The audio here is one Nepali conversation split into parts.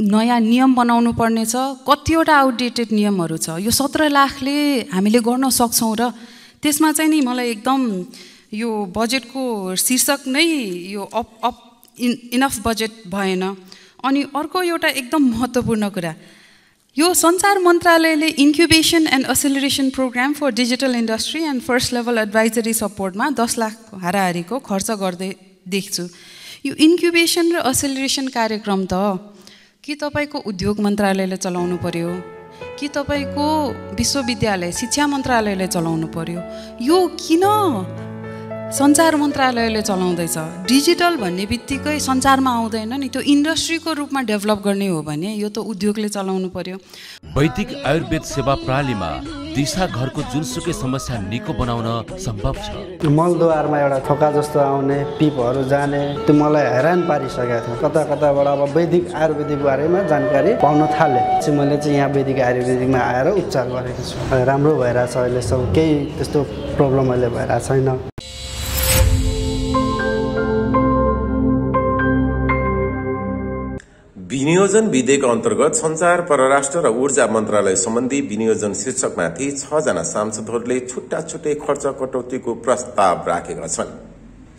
नयाँ नियम बनाउनु पर्नेछ कतिवटा आउटडेटेड नियमहरू छ यो सत्र लाखले हामीले गर्न सक्छौँ र त्यसमा चाहिँ नि मलाई एकदम यो बजेटको शीर्षक नै यो up up in enough budget भएन अनि अर्को एउटा एकदम महत्त्वपूर्ण कुरा यो सञ्चार मन्त्रालयले incubation and acceleration programme for digital industry and first level advisory सपोर्टमा दस लाख हाराहारीको खर्च गर्दै देख्छु यो इन्क्युबेसन र एसेलरेसन कार्यक्रम त कि तपाईँको उद्योग मन्त्रालयले चलाउनु पर्यो कि तपाईँको विश्वविद्यालय शिक्षा मन्त्रालयले चलाउनु पर्यो यो किन सञ्चार मन्त्रालयले चलाउँदैछ डिजिटल भन्ने बित्तिकै सञ्चारमा आउँदैन नि त्यो इन्डस्ट्रीको रूपमा डेभलप गर्ने हो भने यो त उद्योगले चलाउनु पर्यो वैदिक आयुर्वेद सेवा प्रणालीमा दिशा घरको जुनसुकै समस्या निको बनाउन सम्भव छ मलद्वारमा एउटा थोका जस्तो आउने पिपहरू जाने त्यो मलाई हैरान पारिसकेको थियो कता कताबाट अब वैदिक आयुर्वेदिक बारेमा जानकारी पाउन थालेँ चाहिँ मैले चाहिँ यहाँ वैदिक आयुर्वेदिकमा आएर उपचार गरेको छु राम्रो भइरहेछ अहिलेसम्म केही त्यस्तो प्रब्लम अहिले भइरहेको छैन विनियोजन विधेयक अन्तर्गत संचार परराष्ट्र र ऊर्जा मन्त्रालय सम्बन्धी विनियोजन शीर्षकमाथि छजना सांसदहरूले छुट्टा छुट्टै खर्च कटौतीको प्रस्ताव राखेका छन्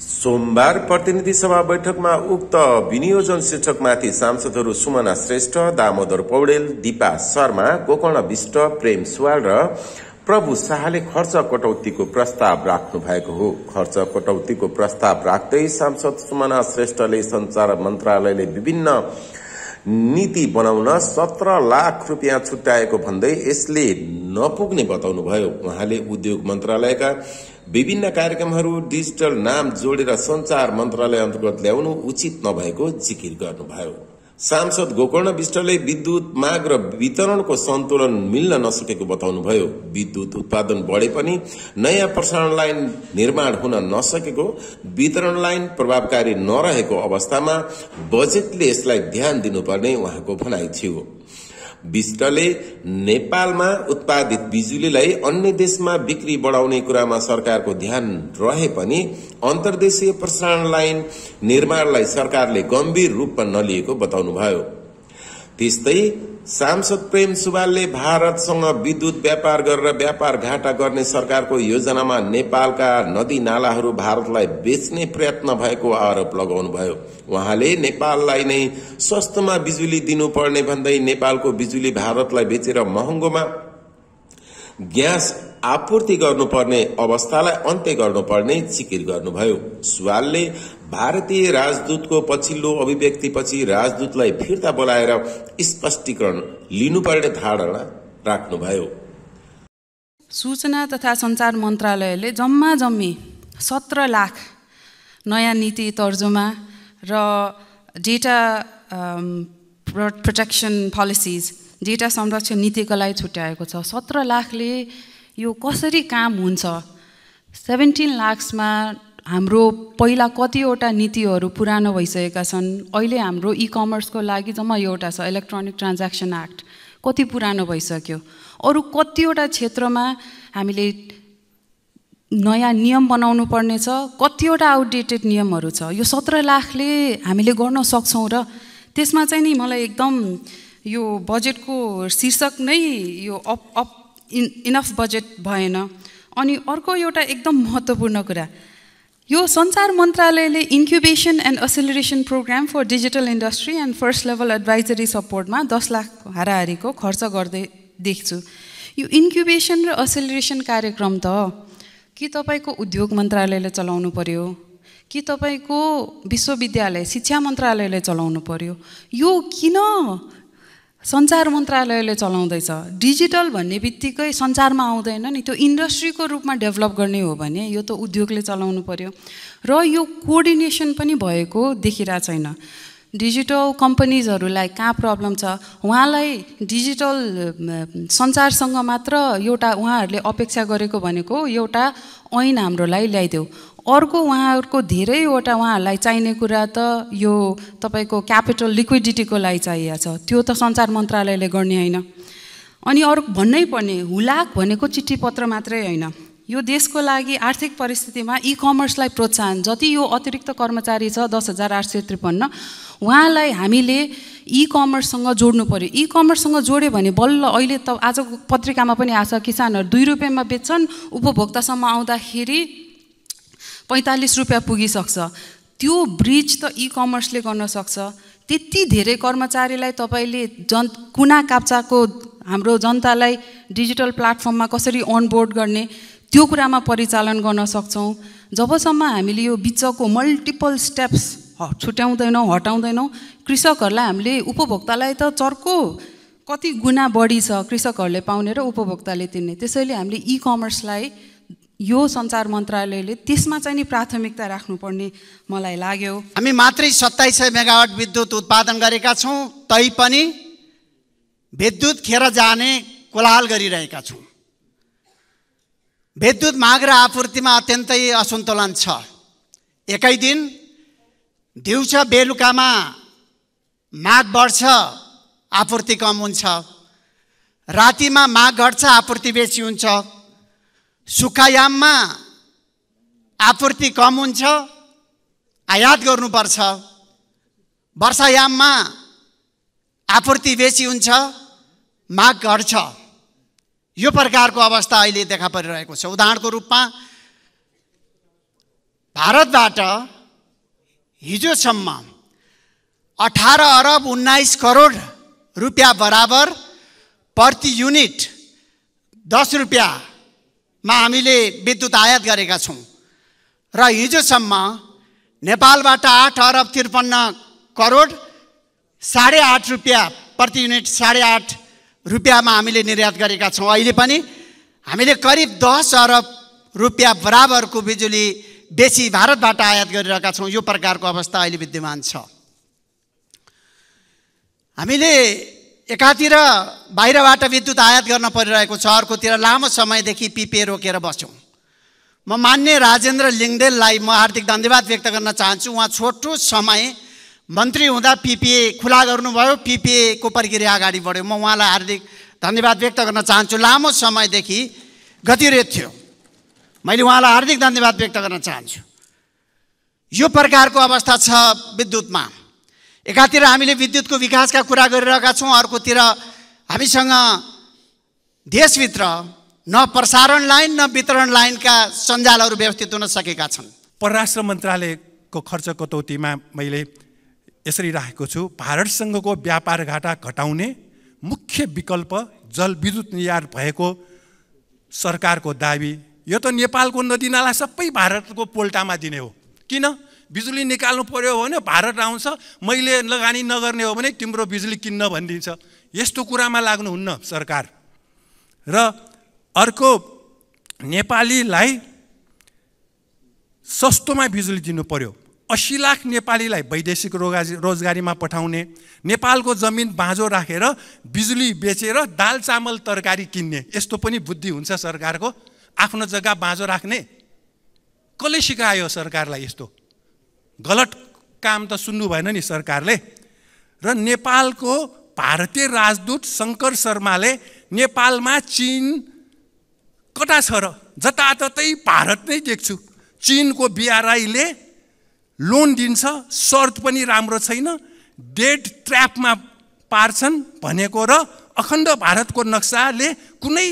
सोमबार प्रतिनिधि सभा बैठकमा उक्त विनियोजन शीर्षकमाथि सांसदहरू सुमना श्रेष्ठ दामोदर पौडेल दिपा शर्मा गोकर्ण विष्ट प्रेम सुवाल र प्रभु शाहले खर्च कटौतीको प्रस्ताव राख्नु भएको हो खर्च कटौतीको प्रस्ताव राख्दै सांसद सुमना श्रेष्ठले संचार मन्त्रालयले विभिन्न नीति बनाउन सत्र लाख रुपियाँ छुट्याएको भन्दै यसले नपुग्ने बताउनुभयो उहाँले उद्योग मन्त्रालयका विभिन्न कार्यक्रमहरू डिजिटल नाम जोडेर संचार मन्त्रालय अन्तर्गत ल्याउनु उचित नभएको जिकिर गर्नुभयो सांसद गोकर्ण विष्टले विद्युत माग र वितरणको सन्तुलन मिल्न नसकेको बताउनुभयो विद्युत उत्पादन बढे पनि नयाँ प्रसारण लाइन निर्माण हुन नसकेको वितरण लाइन प्रभावकारी नरहेको अवस्थामा बजेटले यसलाई ध्यान दिनुपर्ने उहाँको भनाइ थियो विष्टले नेपालमा उत्पादित बिजुलीलाई अन्य देशमा बिक्री बढ़ाउने कुरामा सरकारको ध्यान रहे पनि अन्तर्देशीय प्रसारण लाइन निर्माणलाई सरकारले गम्भीर रूपमा नलिएको बताउनुभयो त्यस्तै सांसद प्रेम सुवालले भारतसँग विद्युत व्यापार गरेर व्यापार घाटा गर्ने सरकारको योजनामा नेपालका नदी नालाहरू भारतलाई बेच्ने प्रयत्न भएको आरोप लगाउनुभयो उहाँले नेपाललाई नै सस्तोमा बिजुली दिनुपर्ने भन्दै नेपालको बिजुली भारतलाई बेचेर महँगोमा ग्यास आपूर्ति गर्नुपर्ने अवस्थालाई अन्त्य गर्नुपर्ने जिकिर गर्नुभयो सुवालले भारतीय राजदूतको पछिल्लो अभिव्यक्तिपछि राजदूतलाई फिर्ता बोलाएर स्पष्टीकरण लिनुपर्ने धारणा राख्नुभयो सूचना तथा सञ्चार मन्त्रालयले जम्मा जम्मी सत्र लाख नयाँ नीति तर्जुमा र डेटा प्रोटेक्सन पोलिसिज डेटा संरक्षण नीतिको लागि छुट्याएको छ सत्र लाखले यो कसरी काम हुन्छ सेभेन्टिन लाक्समा हाम्रो पहिला कतिवटा नीतिहरू पुरानो भइसकेका छन् अहिले हाम्रो इ कमर्सको लागि जम्मा एउटा छ इलेक्ट्रोनिक ट्रान्ज्याक्सन एक्ट कति पुरानो भइसक्यो अरू कतिवटा क्षेत्रमा हामीले नयाँ नियम बनाउनु पर्नेछ कतिवटा आउटडेटेड नियमहरू छ यो सत्र लाखले हामीले गर्न सक्छौँ र त्यसमा चाहिँ नि मलाई एकदम यो बजेटको शीर्षक नै यो up up in enough budget भएन अनि अर्को एउटा एकदम महत्त्वपूर्ण कुरा यो सञ्चार मन्त्रालयले incubation and acceleration programme for digital industry and first level advisory सपोर्टमा दस लाख हाराहारीको खर्च गर्दै देख्छु यो इन्क्युबेसन र एसिलरेसन कार्यक्रम त के तपाईँको उद्योग मन्त्रालयले चलाउनु पर्यो कि तपाईँको विश्वविद्यालय शिक्षा मन्त्रालयले चलाउनु पर्यो यो किन सञ्चार मन्त्रालयले चलाउँदैछ डिजिटल भन्ने बित्तिकै सञ्चारमा आउँदैन नि त्यो इन्डस्ट्रीको रूपमा डेभलप गर्ने हो भने यो त उद्योगले चलाउनु पर्यो र यो कोअर्डिनेसन पनि भएको देखिरहेको छैन डिजिटल कम्पनीजहरूलाई कहाँ प्रब्लम छ उहाँलाई डिजिटल सञ्चारसँग मात्र एउटा उहाँहरूले अपेक्षा गरेको भनेको एउटा ऐन हाम्रोलाई ल्याइदेऊ अर्को उहाँहरूको धेरैवटा उहाँहरूलाई चाहिने कुरा त यो तपाईँको क्यापिटल लिक्विडिटीको लागि चाहिएको छ त्यो त सञ्चार मन्त्रालयले गर्ने होइन अनि अरू भन्नै पर्ने हुलाक भनेको चिठी पत्र मात्रै होइन यो देशको लागि आर्थिक परिस्थितिमा इ कमर्सलाई प्रोत्साहन जति यो अतिरिक्त कर्मचारी छ दस हजार आठ सय त्रिपन्न उहाँलाई हामीले इ कमर्ससँग जोड्नु पऱ्यो इ कमर्ससँग जोड्यो भने बल्ल अहिले त आजको पत्रिकामा पनि आएको छ किसानहरू दुई रुपियाँमा बेच्छन् उपभोक्तासम्म आउँदाखेरि पैँतालिस रुपियाँ पुगिसक्छ त्यो ब्रिज त इ कमर्सले गर्न सक्छ त्यति धेरै कर्मचारीलाई तपाईँले जन कुना काप्चाको हाम्रो जनतालाई डिजिटल प्लाटफर्ममा कसरी अनबोर्ड गर्ने त्यो कुरामा परिचालन गर्न सक्छौँ जबसम्म हामीले यो बिचको मल्टिपल स्टेप्स छुट्याउँदैनौँ हटाउँदैनौँ कृषकहरूलाई हामीले उपभोक्तालाई त चर्को कति गुणा बढी छ कृषकहरूले पाउने र उपभोक्ताले तिर्ने त्यसैले हामीले इ कमर्सलाई यो सञ्चार मन्त्रालयले त्यसमा चाहिँ नि प्राथमिकता राख्नुपर्ने मलाई लाग्यो हामी मात्रै सत्ताइस सय मेगावाट विद्युत उत्पादन गरेका छौँ तैपनि विद्युत खेर जाने कोलाहल गरिरहेका छौँ विद्युत माग र आपूर्तिमा अत्यन्तै असन्तुलन छ एकै दिन दिउँसो बेलुकामा माग बढ्छ आपूर्ति कम हुन्छ रातिमा माग घट्छ आपूर्ति बेसी हुन्छ सुकायाममा आपूर्ति कम हुन्छ आयात गर्नुपर्छ वर्षायाममा आपूर्ति बेसी हुन्छ माग घट्छ यो प्रकारको अवस्था अहिले देखा परिरहेको छ उदाहरणको रूपमा भारतबाट हिजोसम्म अठार अरब उन्नाइस करोड रुपियाँ बराबर प्रति युनिट दस रुपियाँ मा हामीले विद्युत आयात गरेका छौँ र हिजोसम्म नेपालबाट आठ अरब त्रिपन्न करोड साढे आठ रुपियाँ प्रति युनिट साढे आठ रुपियाँमा हामीले निर्यात गरेका छौँ अहिले पनि हामीले करिब दस अरब रुपियाँ बराबरको बिजुली बेसी भारतबाट आयात गरिरहेका छौँ यो प्रकारको अवस्था अहिले विद्यमान छ हामीले एकातिर बाहिरबाट विद्युत आयात गर्न परिरहेको छ अर्कोतिर लामो समयदेखि पिपे रोकेर बस्यौँ म मान्य राजेन्द्र लिङ्गदेललाई म हार्दिक धन्यवाद व्यक्त गर्न चाहन्छु उहाँ छोटो समय मन्त्री हुँदा पिपिए खुला गर्नुभयो पिपिएको प्रक्रिया अगाडि बढ्यो म उहाँलाई हार्दिक धन्यवाद व्यक्त गर्न चाहन्छु लामो समयदेखि गतिरोध थियो मैले उहाँलाई हार्दिक धन्यवाद व्यक्त गर्न चाहन्छु यो प्रकारको अवस्था छ विद्युतमा एकातिर हामीले विद्युतको विकासका कुरा गरिरहेका छौँ अर्कोतिर हामीसँग देशभित्र न प्रसारण लाइन न वितरण लाइनका सञ्जालहरू व्यवस्थित हुन सकेका छन् परराष्ट्र मन्त्रालयको खर्च कटौतीमा मैले यसरी राखेको छु भारतसँगको व्यापार घाटा घटाउने मुख्य विकल्प जलविद्युत निर्यात भएको सरकारको दावी यो त नेपालको नदीनाला सबै भारतको पोल्टामा दिने हो किन बिजुली निकाल्नु पऱ्यो भने भारत आउँछ मैले लगानी नगर्ने हो भने तिम्रो बिजुली किन्न भनिदिन्छ यस्तो कुरामा लाग्नुहुन्न सरकार र अर्को नेपालीलाई सस्तोमा बिजुली दिनु पऱ्यो अस्सी लाख नेपालीलाई वैदेशिक रोगाजी रोजगारीमा पठाउने नेपालको जमिन बाँझो राखेर रा, बिजुली बेचेर दाल चामल तरकारी किन्ने यस्तो पनि बुद्धि हुन्छ सरकारको आफ्नो जग्गा बाँझो राख्ने कसले सिकायो सरकारलाई यस्तो गलत काम त सुन्नु भएन नि सरकारले र नेपालको भारतीय राजदूत शङ्कर शर्माले नेपालमा चिन कता छ र जताततै भारत नै देख्छु चिनको बिआरआईले लोन दिन्छ सर्त पनि राम्रो छैन डेड ट्र्यापमा पार्छन् भनेको र अखण्ड भारतको नक्साले कुनै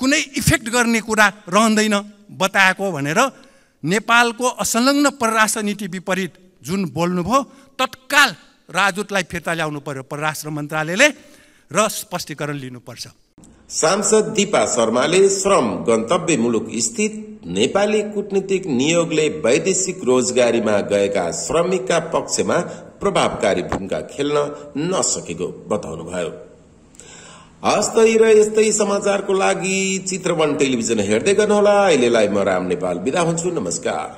कुनै इफेक्ट गर्ने कुरा रहँदैन बताएको भनेर नेपालको असंलग्न परराष्ट्र नीति विपरीत जुन बोल्नुभयो तत्काल राजदूतलाई फिर्ता ल्याउनु पर्यो परराष्ट्र मन्त्रालयले र स्पष्टीकरण लिनुपर्छ सांसद दिपा शर्माले श्रम गन्तव्य मुलुक स्थित नेपाली कूटनीतिक नियोगले वैदेशिक रोजगारीमा गएका श्रमिकका पक्षमा प्रभावकारी भूमिका खेल्न नसकेको बताउनुभयो हस्त र यस्तै समाचारको लागि चित्रवन टेलिभिजन हेर्दै गर्नुहोला अहिलेलाई म राम नेपाल बिदा हुन्छु नमस्कार